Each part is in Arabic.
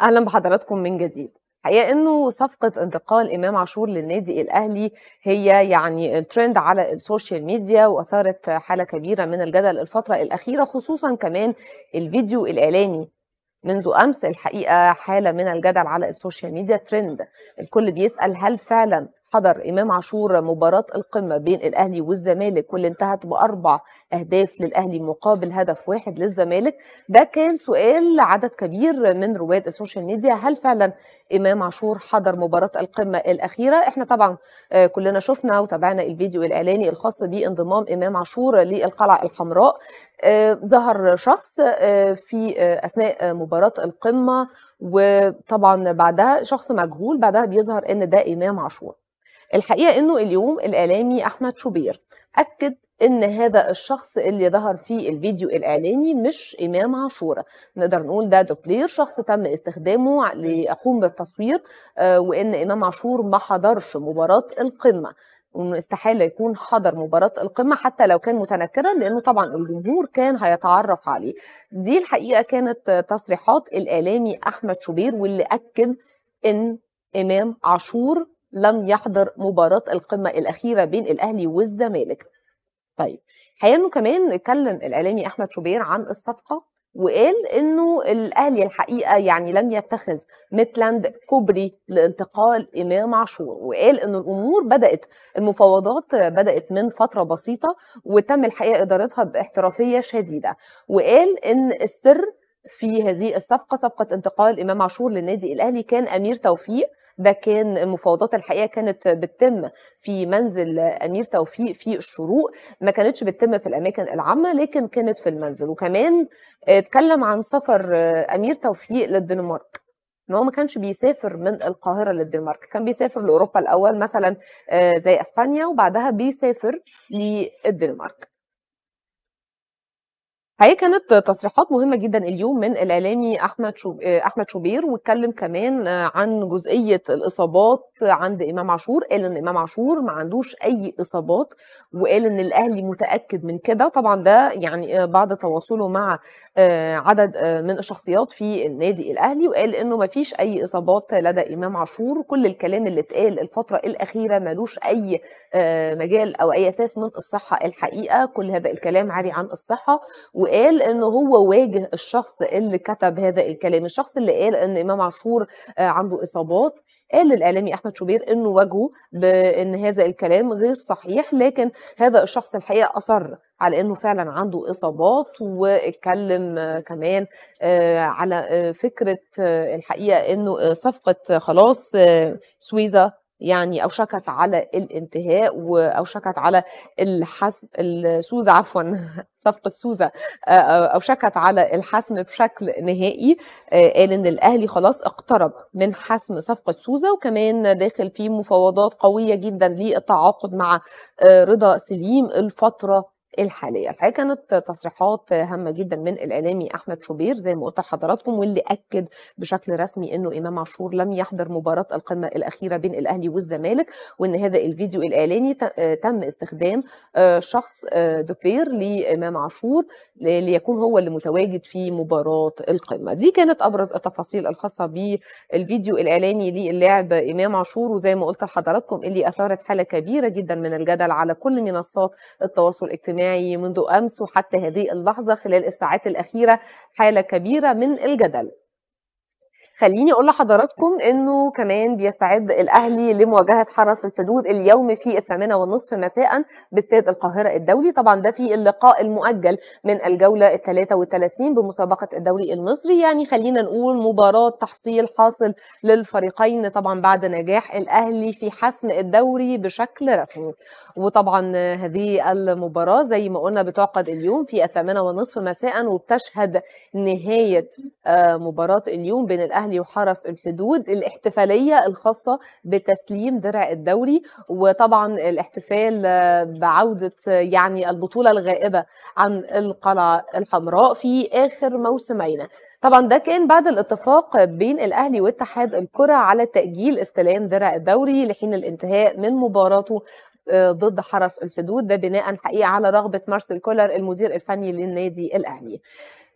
اهلا بحضراتكم من جديد الحقيقه انه صفقه انتقال امام عاشور للنادي الاهلي هي يعني الترند على السوشيال ميديا واثارت حاله كبيره من الجدل الفتره الاخيره خصوصا كمان الفيديو الاعلاني منذ امس الحقيقه حاله من الجدل على السوشيال ميديا ترند الكل بيسال هل فعلا حضر إمام عاشور مباراة القمة بين الأهلي والزمالك واللي انتهت بأربع أهداف للأهلي مقابل هدف واحد للزمالك ده كان سؤال عدد كبير من رواد السوشيال ميديا هل فعلا إمام عاشور حضر مباراة القمة الأخيرة احنا طبعا آه، كلنا شفنا وتابعنا الفيديو الإعلاني الخاص بانضمام إمام عاشور للقلعة الحمراء آه، ظهر شخص آه، في اثناء مباراه القمه وطبعا بعدها شخص مجهول بعدها بيظهر ان ده امام عاشور الحقيقه انه اليوم الاعلامي احمد شوبير اكد ان هذا الشخص اللي ظهر في الفيديو الاعلاني مش امام عاشور نقدر نقول ده دوبلير شخص تم استخدامه ليقوم بالتصوير آه، وان امام عاشور ما حضرش مباراه القمه وانه استحاله يكون حضر مباراه القمه حتى لو كان متنكرا لانه طبعا الجمهور كان هيتعرف عليه دي الحقيقه كانت تصريحات الاعلامي احمد شوبير واللي اكد ان امام عاشور لم يحضر مباراة القمة الأخيرة بين الأهلي والزمالك طيب حقيقة كمان اتكلم الإعلامي أحمد شوبير عن الصفقة وقال انه الاهلي الحقيقه يعني لم يتخذ ميتلاند كوبري لانتقال امام عاشور وقال انه الامور بدات المفاوضات بدات من فتره بسيطه وتم الحقيقه ادارتها باحترافيه شديده وقال ان السر في هذه الصفقه صفقه انتقال امام عاشور للنادي الاهلي كان امير توفيق ده كان المفاوضات الحقيقه كانت بتتم في منزل امير توفيق في الشروق ما كانتش بتتم في الاماكن العامه لكن كانت في المنزل وكمان اتكلم عن سفر امير توفيق للدنمارك ان هو ما كانش بيسافر من القاهره للدنمارك كان بيسافر لاوروبا الاول مثلا آه، زي اسبانيا وبعدها بيسافر للدنمارك هي كانت تصريحات مهمة جدا اليوم من الإعلامي أحمد شو... أحمد شوبير واتكلم كمان عن جزئية الإصابات عند إمام عاشور قال إن إمام عاشور ما عندوش أي إصابات وقال إن الأهلي متأكد من كده طبعا ده يعني بعد تواصله مع عدد من الشخصيات في النادي الأهلي وقال إنه ما فيش أي إصابات لدى إمام عاشور كل الكلام اللي اتقال الفترة الأخيرة ملوش أي مجال أو أي أساس من الصحة الحقيقة كل هذا الكلام عاري عن الصحة و وقال ان هو واجه الشخص اللي كتب هذا الكلام الشخص اللي قال ان امام عاشور آه، عنده اصابات قال الاعلامي احمد شوبير انه واجهه بان هذا الكلام غير صحيح لكن هذا الشخص الحقيقه اصر على انه فعلا عنده اصابات واتكلم آه، كمان آه، على فكره الحقيقه انه صفقه خلاص سويزا يعني أوشكت على الانتهاء وأوشكت على الحسم السوزة عفوا صفقة سوزة آه، آه، أوشكت على الحسم بشكل نهائي آه، قال إن الأهلي خلاص اقترب من حسم صفقة سوزة وكمان داخل في مفاوضات قوية جدا للتعاقد مع رضا سليم الفترة الحاليه الحقيقه كانت تصريحات هامه جدا من الاعلامي احمد شوبير زي ما قلت لحضراتكم واللي اكد بشكل رسمي انه امام عاشور لم يحضر مباراه القمه الاخيره بين الاهلي والزمالك وان هذا الفيديو الاعلاني آه، تم استخدام آه، شخص آه، دوبلير لامام عاشور ليكون هو اللي متواجد في مباراه القمه دي كانت ابرز التفاصيل الخاصه بالفيديو الاعلاني للاعب امام عاشور وزي ما قلت لحضراتكم اللي اثارت حاله كبيره جدا من الجدل على كل منصات التواصل الاجتماعي الاجتماعي منذ امس وحتى هذه اللحظه خلال الساعات الاخيره حاله كبيره من الجدل خليني اقول لحضراتكم انه كمان بيستعد الاهلي لمواجهه حرس الحدود اليوم في الثامنه والنصف مساء باستاد القاهره الدولي طبعا ده في اللقاء المؤجل من الجوله ال 33 بمسابقه الدوري المصري يعني خلينا نقول مباراه تحصيل حاصل للفريقين طبعا بعد نجاح الاهلي في حسم الدوري بشكل رسمي وطبعا هذه المباراه زي ما قلنا بتعقد اليوم في الثامنه والنصف مساء وبتشهد نهايه آه، مباراه اليوم بين الاهلي الاهلي وحرس الحدود الاحتفاليه الخاصه بتسليم درع الدوري وطبعا الاحتفال بعوده يعني البطوله الغائبه عن القلعه الحمراء في اخر موسمين طبعا ده كان بعد الاتفاق بين الاهلي واتحاد الكره على تاجيل استلام درع الدوري لحين الانتهاء من مباراته ضد حرس الحدود ده بناء حقيقه على رغبه مارسيل كولر المدير الفني للنادي الاهلي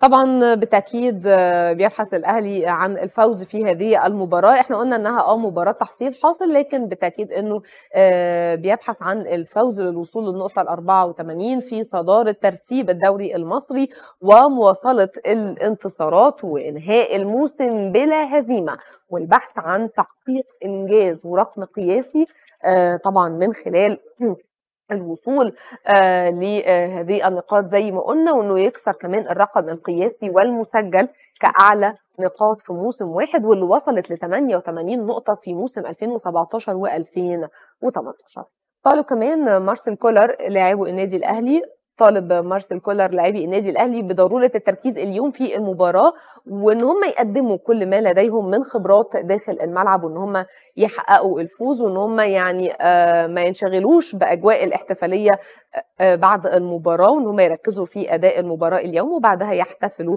طبعا بالتاكيد آه، بيبحث الاهلي عن الفوز في هذه المباراه احنا قلنا انها اه مباراه تحصيل حاصل لكن بالتاكيد انه آه، بيبحث عن الفوز للوصول للنقطه ال 84 في صداره ترتيب الدوري المصري ومواصله الانتصارات وانهاء الموسم بلا هزيمه والبحث عن تحقيق انجاز ورقم قياسي آه، طبعا من خلال الوصول آه، لهذه آه، النقاط زي ما قلنا وانه يكسر كمان الرقم القياسي والمسجل كاعلى نقاط في موسم واحد واللي وصلت ل 88 نقطه في موسم 2017 و2018 طالب كمان مارسيل كولر لاعب النادي الاهلي طالب مارسيل كولر لاعبي النادي الاهلي بضروره التركيز اليوم في المباراه وان هم يقدموا كل ما لديهم من خبرات داخل الملعب وان هم يحققوا الفوز وان هم يعني آه، ما ينشغلوش باجواء الاحتفاليه آه، آه، بعد المباراه وان هم يركزوا في اداء المباراه اليوم وبعدها يحتفلوا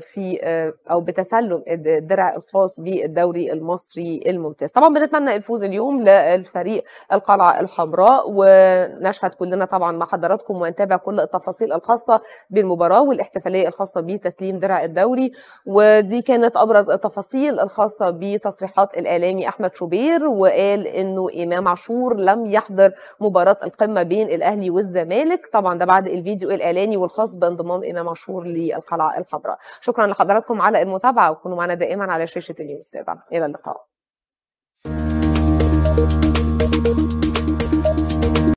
في او بتسلم الدرع الخاص بالدوري المصري الممتاز طبعا بنتمنى الفوز اليوم للفريق القلعه الحمراء ونشهد كلنا طبعا مع حضراتكم ونتابع كل التفاصيل الخاصه بالمباراه والاحتفاليه الخاصه بتسليم درع الدوري ودي كانت ابرز التفاصيل الخاصه بتصريحات الاعلامي احمد شوبير وقال انه امام عاشور لم يحضر مباراه القمه بين الاهلي والزمالك طبعا ده بعد الفيديو الاعلاني والخاص بانضمام امام عاشور للقلعه الحمراء شكرا لحضراتكم على المتابعه وكونوا معنا دائما على شاشه اليوم السابع الى اللقاء